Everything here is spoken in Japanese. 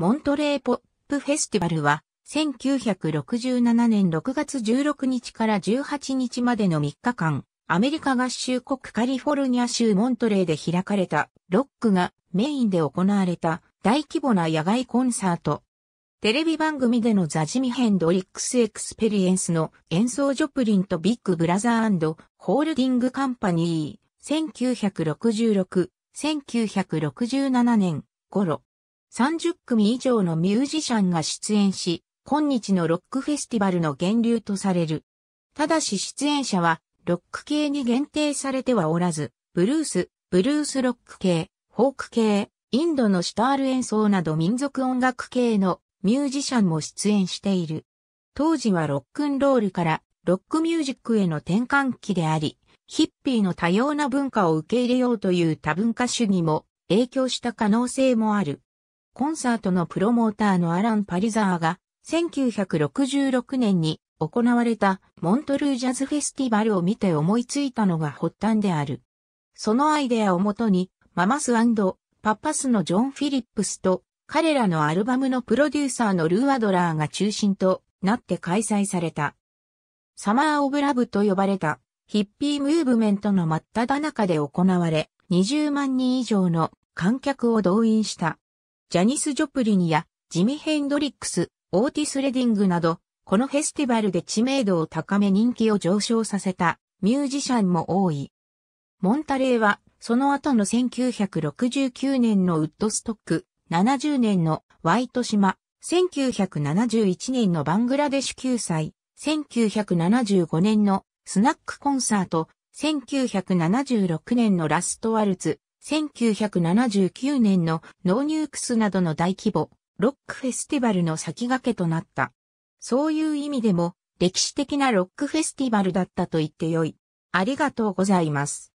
モントレーポップフェスティバルは、1967年6月16日から18日までの3日間、アメリカ合衆国カリフォルニア州モントレーで開かれたロックがメインで行われた大規模な野外コンサート。テレビ番組でのザ・ジミ・ヘンドリックス・エクスペリエンスの演奏ジョプリンとビッグ・ブラザーホールディング・カンパニー1966、1967年頃、30組以上のミュージシャンが出演し、今日のロックフェスティバルの源流とされる。ただし出演者は、ロック系に限定されてはおらず、ブルース、ブルースロック系、フォーク系、インドのシュタール演奏など民族音楽系のミュージシャンも出演している。当時はロックンロールからロックミュージックへの転換期であり、ヒッピーの多様な文化を受け入れようという多文化主義も影響した可能性もある。コンサートのプロモーターのアラン・パリザーが、1966年に行われたモントルージャズフェスティバルを見て思いついたのが発端である。そのアイデアをもとに、ママスパパスのジョン・フィリップスと、彼らのアルバムのプロデューサーのルー・アドラーが中心となって開催された。サマー・オブ・ラブと呼ばれたヒッピームーブメントの真っ只中で行われ、20万人以上の観客を動員した。ジャニス・ジョプリニや、ジミ・ヘンドリックス、オーティス・レディングなど、このフェスティバルで知名度を高め人気を上昇させたミュージシャンも多い。モンタレーは、その後の1969年のウッドストック、70年のワイト島、1971年のバングラデシュ救済、1975年のスナックコンサート、1976年のラストワルツ、1979年のノーニュークスなどの大規模、ロックフェスティバルの先駆けとなった。そういう意味でも、歴史的なロックフェスティバルだったと言ってよい。ありがとうございます。